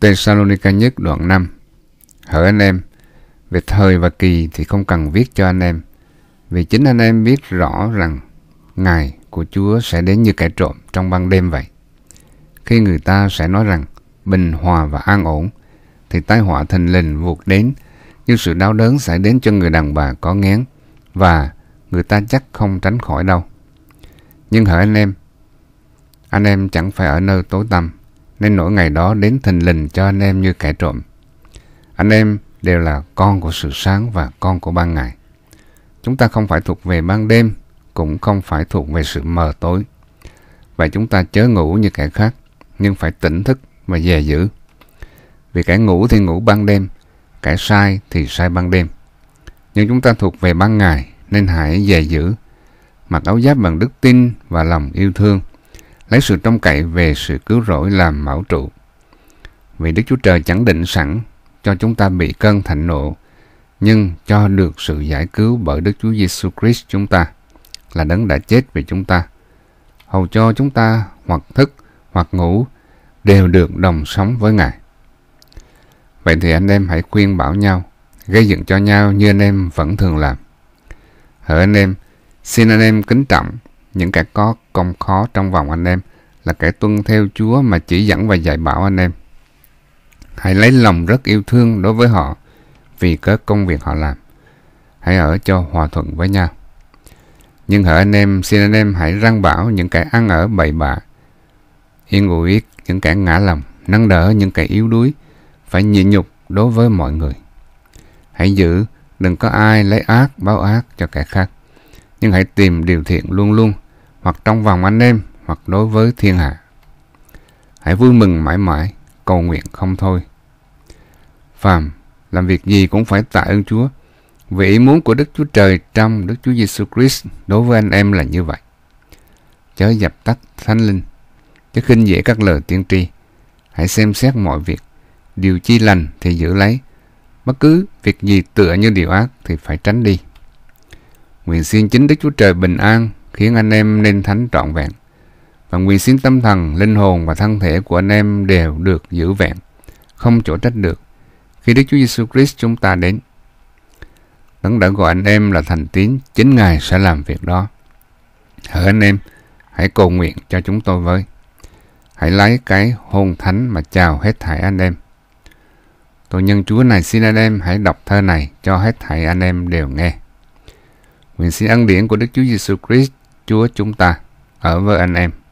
Tesalonica nhất đoạn 5 Hỡi anh em, về thời và kỳ thì không cần viết cho anh em, vì chính anh em biết rõ rằng Ngài của Chúa sẽ đến như kẻ trộm trong ban đêm vậy. Khi người ta sẽ nói rằng bình hòa và an ổn, thì tai họa thình lình vụt đến, như sự đau đớn sẽ đến cho người đàn bà có ngén, và người ta chắc không tránh khỏi đâu. Nhưng hỡi anh em, anh em chẳng phải ở nơi tối tăm, nên nỗi ngày đó đến thần linh cho anh em như kẻ trộm. Anh em đều là con của sự sáng và con của ban ngày. Chúng ta không phải thuộc về ban đêm, cũng không phải thuộc về sự mờ tối. Vậy chúng ta chớ ngủ như kẻ khác, nhưng phải tỉnh thức và dè dữ. Vì kẻ ngủ thì ngủ ban đêm, kẻ sai thì sai ban đêm. Nhưng chúng ta thuộc về ban ngày nên hãy dè dữ, mặc áo giáp bằng đức tin và lòng yêu thương – lấy sự trông cậy về sự cứu rỗi làm mão trụ. Vì Đức Chúa Trời chẳng định sẵn cho chúng ta bị cơn thạnh nộ, nhưng cho được sự giải cứu bởi Đức Chúa Giêsu Christ chúng ta là đấng đã chết vì chúng ta, hầu cho chúng ta hoặc thức hoặc ngủ đều được đồng sống với Ngài. Vậy thì anh em hãy khuyên bảo nhau, gây dựng cho nhau như anh em vẫn thường làm. Hỡi anh em, xin anh em kính trọng những kẻ có công khó trong vòng anh em là kẻ tuân theo Chúa mà chỉ dẫn và dạy bảo anh em. Hãy lấy lòng rất yêu thương đối với họ vì cớ công việc họ làm. Hãy ở cho hòa thuận với nhau. Nhưng hỡi anh em, xin anh em hãy răng bảo những kẻ ăn ở bậy bạ, yên ngủ yết những kẻ ngã lòng, nâng đỡ những kẻ yếu đuối, phải nhịn nhục đối với mọi người. Hãy giữ, đừng có ai lấy ác báo ác cho kẻ khác, nhưng hãy tìm điều thiện luôn luôn hoặc trong vòng anh em hoặc đối với thiên hạ. Hãy vui mừng mãi mãi, cầu nguyện không thôi. Phàm, làm việc gì cũng phải tạ ơn Chúa, vì ý muốn của Đức Chúa Trời trong Đức Chúa Giêsu Christ đối với anh em là như vậy. Chớ dập tắt thánh linh, chớ khinh dễ các lời tiên tri. Hãy xem xét mọi việc, điều chi lành thì giữ lấy, bất cứ việc gì tựa như điều ác thì phải tránh đi. Nguyện xin chính Đức Chúa Trời bình an khiến anh em nên thánh trọn vẹn. Và nguyện xin tâm thần, linh hồn và thân thể của anh em đều được giữ vẹn, không chỗ trách được. Khi Đức Chúa Giêsu Christ chúng ta đến, Đấng đã gọi anh em là thành tín, chính Ngài sẽ làm việc đó. Hỡi anh em, hãy cầu nguyện cho chúng tôi với. Hãy lấy cái hôn thánh mà chào hết thảy anh em. Tôi nhân Chúa này xin anh em hãy đọc thơ này cho hết thảy anh em đều nghe. Nguyện xin ân điển của Đức Chúa Giêsu Christ Chúa chúng ta ở với anh em.